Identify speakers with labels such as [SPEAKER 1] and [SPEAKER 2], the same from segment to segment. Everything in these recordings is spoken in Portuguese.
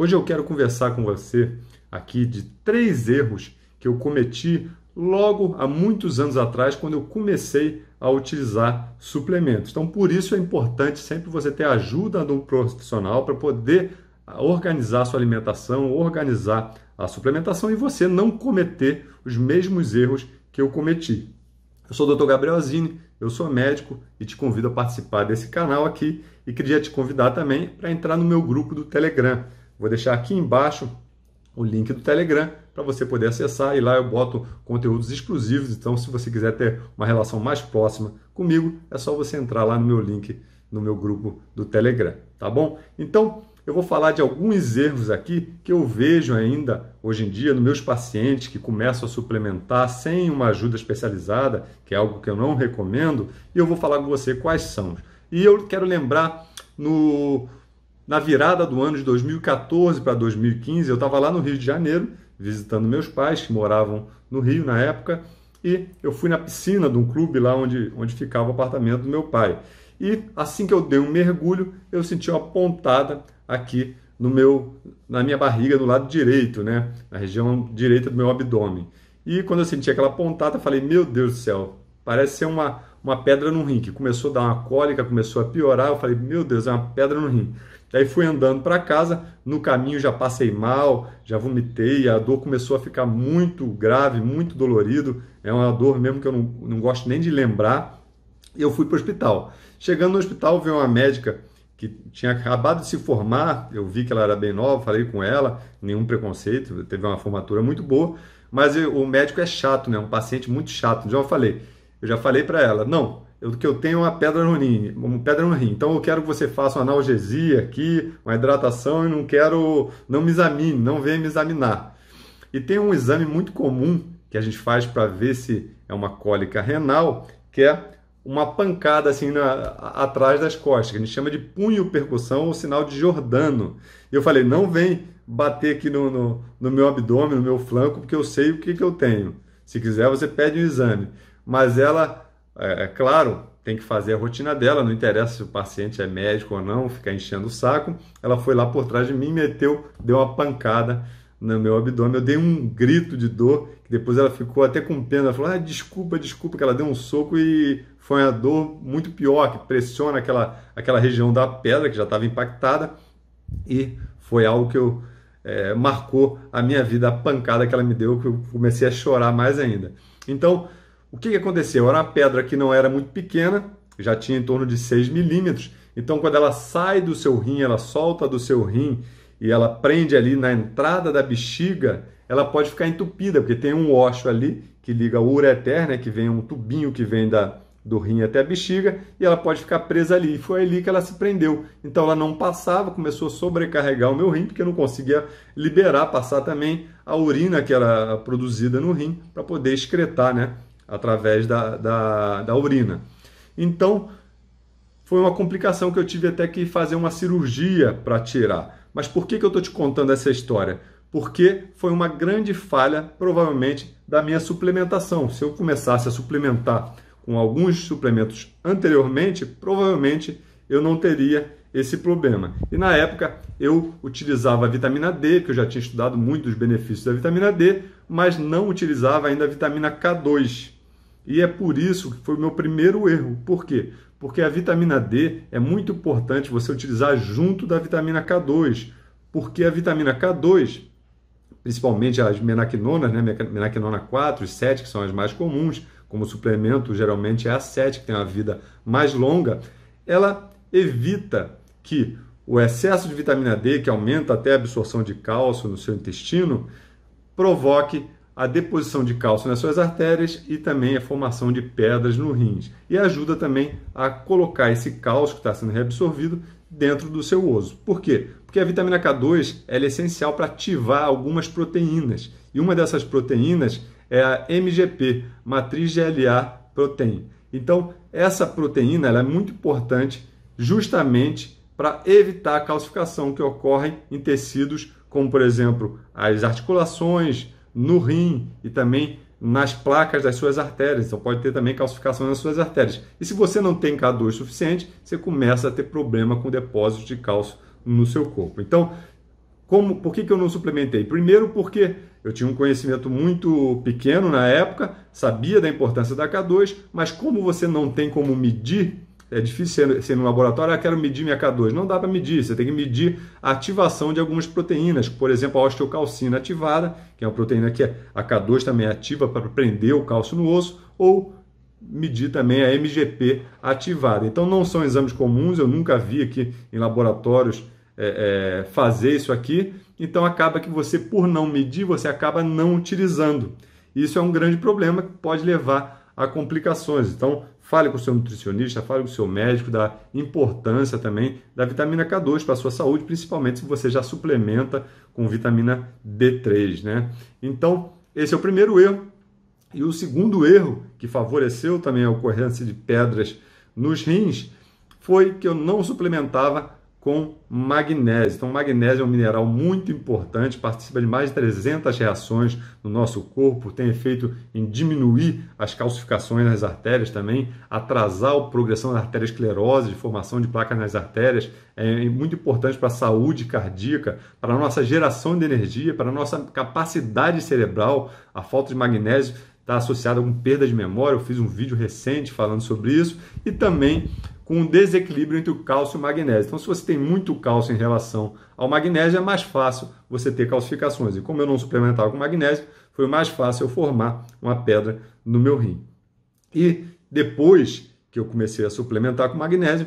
[SPEAKER 1] Hoje eu quero conversar com você aqui de três erros que eu cometi logo há muitos anos atrás, quando eu comecei a utilizar suplementos. Então, por isso é importante sempre você ter a ajuda de um profissional para poder organizar a sua alimentação, organizar a suplementação e você não cometer os mesmos erros que eu cometi. Eu sou o Dr. Gabriel Azini, eu sou médico e te convido a participar desse canal aqui e queria te convidar também para entrar no meu grupo do Telegram. Vou deixar aqui embaixo o link do Telegram para você poder acessar e lá eu boto conteúdos exclusivos. Então, se você quiser ter uma relação mais próxima comigo, é só você entrar lá no meu link no meu grupo do Telegram, tá bom? Então, eu vou falar de alguns erros aqui que eu vejo ainda hoje em dia nos meus pacientes que começam a suplementar sem uma ajuda especializada, que é algo que eu não recomendo, e eu vou falar com você quais são. E eu quero lembrar no na virada do ano de 2014 para 2015, eu estava lá no Rio de Janeiro, visitando meus pais, que moravam no Rio na época, e eu fui na piscina de um clube lá onde, onde ficava o apartamento do meu pai. E assim que eu dei um mergulho, eu senti uma pontada aqui no meu, na minha barriga, do lado direito, né? na região direita do meu abdômen. E quando eu senti aquela pontada, falei: Meu Deus do céu, parece ser uma, uma pedra no rim, que começou a dar uma cólica, começou a piorar. Eu falei, meu Deus, é uma pedra no rim. Aí fui andando para casa, no caminho já passei mal, já vomitei, a dor começou a ficar muito grave, muito dolorido. É uma dor mesmo que eu não, não gosto nem de lembrar. E eu fui para o hospital. Chegando no hospital, veio uma médica que tinha acabado de se formar. Eu vi que ela era bem nova, falei com ela, nenhum preconceito, teve uma formatura muito boa. Mas eu, o médico é chato, né? Um paciente muito chato. Já então eu falei, eu já falei para ela, não, o que eu tenho é uma pedra no rim, uma pedra no rim. Então eu quero que você faça uma analgesia aqui, uma hidratação, e não quero, não me examine, não venha me examinar. E tem um exame muito comum que a gente faz para ver se é uma cólica renal, que é uma pancada assim na, atrás das costas, que a gente chama de punho percussão ou sinal de Jordano. E eu falei, não vem bater aqui no, no, no meu abdômen, no meu flanco, porque eu sei o que, que eu tenho. Se quiser, você pede um exame mas ela, é, é, claro, tem que fazer a rotina dela, não interessa se o paciente é médico ou não, ficar enchendo o saco. Ela foi lá por trás de mim, meteu, deu uma pancada no meu abdômen. Eu dei um grito de dor, que depois ela ficou até com pena. Ela falou: ah, desculpa, desculpa, que ela deu um soco e foi uma dor muito pior, que pressiona aquela, aquela região da pedra que já estava impactada. E foi algo que eu. É, marcou a minha vida, a pancada que ela me deu, que eu comecei a chorar mais ainda. Então, o que, aconteceu? Era uma pedra que não era muito pequena, já tinha em torno de 6 milímetros. Então, quando ela sai do seu rim, ela solta do seu rim e ela prende ali na entrada da bexiga, ela pode ficar entupida, porque tem um ósseo ali que liga o ureter, né, que vem um tubinho que vem da, do rim até a bexiga, e ela pode ficar presa ali. E foi ali que ela se prendeu. Então ela não passava, começou a sobrecarregar o meu rim, porque eu não conseguia liberar, passar também a urina que era produzida no rim para poder excretar, né? através da, da, da urina. Então, foi uma complicação que eu tive até que fazer uma cirurgia para tirar. Mas por que, que eu estou te contando essa história? Porque foi uma grande falha, provavelmente, da minha suplementação. Se eu começasse a suplementar com alguns suplementos anteriormente, provavelmente eu não teria esse problema. E na época eu utilizava a vitamina D, que eu já tinha estudado muito os benefícios da vitamina D, mas não utilizava ainda a vitamina K2. E é por isso que foi o meu primeiro erro. Por quê? Porque a vitamina D é muito importante você utilizar junto da vitamina K2, porque a vitamina K2, principalmente as menaquinonas, né, menaquinona 4 e 7, que são as mais comuns, como suplemento geralmente é a 7, que tem uma vida mais longa, ela evita que o excesso de vitamina D, que aumenta até a absorção de cálcio no seu intestino, provoque a deposição de cálcio nas suas artérias e também a formação de pedras no rins. E ajuda também a colocar esse cálcio que está sendo reabsorvido dentro do seu osso. Por quê? Porque a vitamina K2 é essencial para ativar algumas proteínas. E uma dessas proteínas é a MGP, matriz GLA protein. Então, essa proteína é muito importante justamente para evitar a calcificação que ocorre em tecidos como, por exemplo, as articulações, no rim e também nas placas das suas artérias. Então pode ter também calcificação nas suas artérias. E se você não tem K2 suficiente, você começa a ter problema com depósito de cálcio no seu corpo. Então, como, por que, que eu não suplementei? Primeiro porque eu tinha um conhecimento muito pequeno na época, sabia da importância da K2, mas como você não tem como medir é difícil ser, no laboratório, eu ah, quero medir minha K2. Não dá para medir, você tem que medir a ativação de algumas proteínas, por exemplo, a osteocalcina ativada, que é uma proteína que é, a K2 também é ativa para prender o cálcio no osso, ou medir também a MGP ativada. Então não são exames comuns, eu nunca vi aqui em laboratórios é, é, fazer isso aqui, então acaba que você, por não medir, você acaba não utilizando. Isso é um grande problema que pode levar a complicações. Então, Fale com o seu nutricionista, fale com o seu médico da importância também da vitamina K2 para a sua saúde, principalmente se você já suplementa com vitamina D3, né? Então, esse é o primeiro erro. E o segundo erro que favoreceu também a ocorrência de pedras nos rins foi que eu não suplementava com magnésio. Então, magnésio é um mineral muito importante, participa de mais de 300 reações no nosso corpo, tem efeito em diminuir as calcificações nas artérias também, atrasar a progressão da arteriosclerose, de formação de placas nas artérias, é muito importante para a saúde cardíaca, para a nossa geração de energia, para a nossa capacidade cerebral. A falta de magnésio está associada com perda de memória, eu fiz um vídeo recente falando sobre isso, e também com um desequilíbrio entre o cálcio e o magnésio. Então, se você tem muito cálcio em relação ao magnésio, é mais fácil você ter calcificações. E como eu não suplementava com magnésio, foi mais fácil eu formar uma pedra no meu rim. E depois que eu comecei a suplementar com magnésio,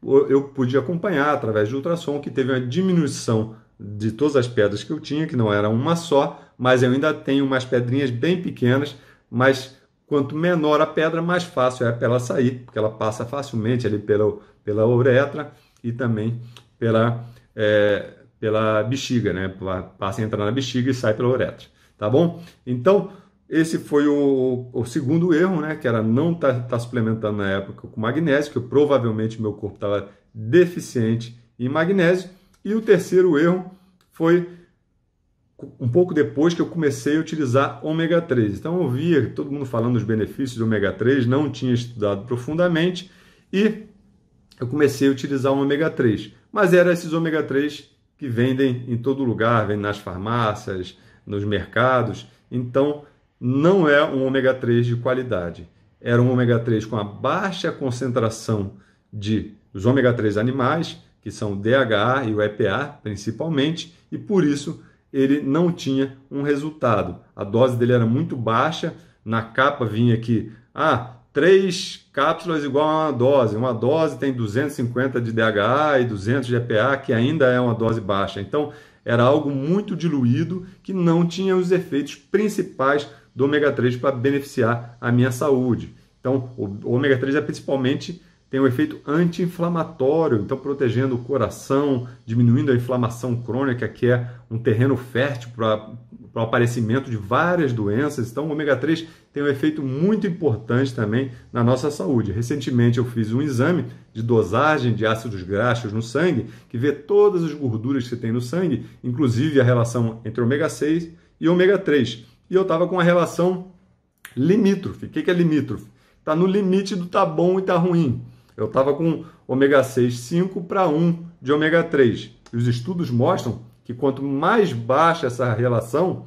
[SPEAKER 1] eu pude acompanhar através de ultrassom que teve uma diminuição de todas as pedras que eu tinha, que não era uma só, mas eu ainda tenho umas pedrinhas bem pequenas, mas Quanto menor a pedra, mais fácil é para ela sair, porque ela passa facilmente ali pela, pela uretra e também pela, é, pela bexiga, né? Passa a entrar na bexiga e sai pela uretra, tá bom? Então, esse foi o, o segundo erro, né? Que era não estar tá, tá suplementando na época com magnésio, que provavelmente meu corpo estava deficiente em magnésio. E o terceiro erro foi um pouco depois que eu comecei a utilizar ômega 3. Então eu via todo mundo falando dos benefícios do ômega 3, não tinha estudado profundamente e eu comecei a utilizar o ômega 3. Mas eram esses ômega 3 que vendem em todo lugar, vendem nas farmácias, nos mercados. Então não é um ômega 3 de qualidade. Era um ômega 3 com a baixa concentração de os ômega 3 animais, que são o DHA e o EPA principalmente, e por isso ele não tinha um resultado. A dose dele era muito baixa, na capa vinha aqui, ah, três cápsulas igual a uma dose. Uma dose tem 250 de DHA e 200 de EPA, que ainda é uma dose baixa. Então, era algo muito diluído que não tinha os efeitos principais do ômega 3 para beneficiar a minha saúde. Então, o ômega 3 é principalmente tem um efeito anti-inflamatório, então protegendo o coração, diminuindo a inflamação crônica, que é um terreno fértil para o aparecimento de várias doenças. Então, o ômega 3 tem um efeito muito importante também na nossa saúde. Recentemente, eu fiz um exame de dosagem de ácidos graxos no sangue, que vê todas as gorduras que tem no sangue, inclusive a relação entre ômega 6 e ômega 3. E eu estava com a relação limítrofe. O que é limítrofe? Está no limite do tá bom e tá ruim. Eu estava com ômega 6, 5 para 1 de ômega 3. E os estudos mostram que quanto mais baixa essa relação,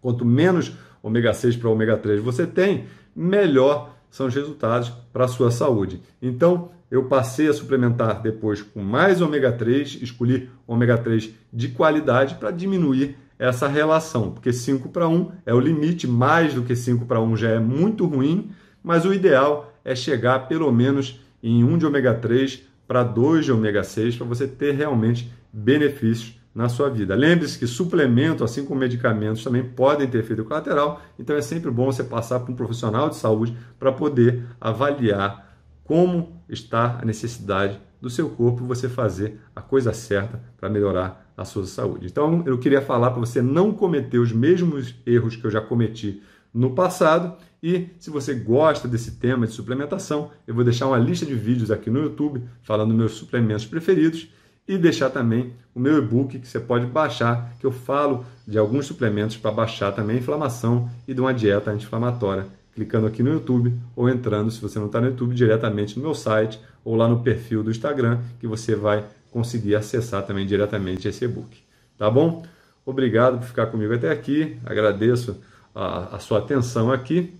[SPEAKER 1] quanto menos ômega 6 para ômega 3 você tem, melhor são os resultados para a sua saúde. Então, eu passei a suplementar depois com mais ômega 3, escolhi ômega 3 de qualidade para diminuir essa relação, porque 5 para 1 é o limite, mais do que 5 para 1 já é muito ruim, mas o ideal é chegar pelo menos em 1 de ômega 3 para 2 de ômega 6 para você ter realmente benefícios na sua vida. Lembre-se que suplemento, assim como medicamentos, também podem ter efeito colateral, então é sempre bom você passar por um profissional de saúde para poder avaliar como está a necessidade do seu corpo você fazer a coisa certa para melhorar a sua saúde. Então, eu queria falar para você não cometer os mesmos erros que eu já cometi no passado. E se você gosta desse tema de suplementação, eu vou deixar uma lista de vídeos aqui no YouTube falando meus suplementos preferidos e deixar também o meu e-book que você pode baixar, que eu falo de alguns suplementos para baixar também a inflamação e de uma dieta anti-inflamatória, clicando aqui no YouTube ou entrando, se você não está no YouTube, diretamente no meu site ou lá no perfil do Instagram, que você vai conseguir acessar também diretamente esse e-book. Tá bom? Obrigado por ficar comigo até aqui, agradeço a, a sua atenção aqui.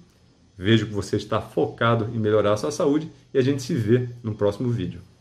[SPEAKER 1] Vejo que você está focado em melhorar a sua saúde e a gente se vê no próximo vídeo.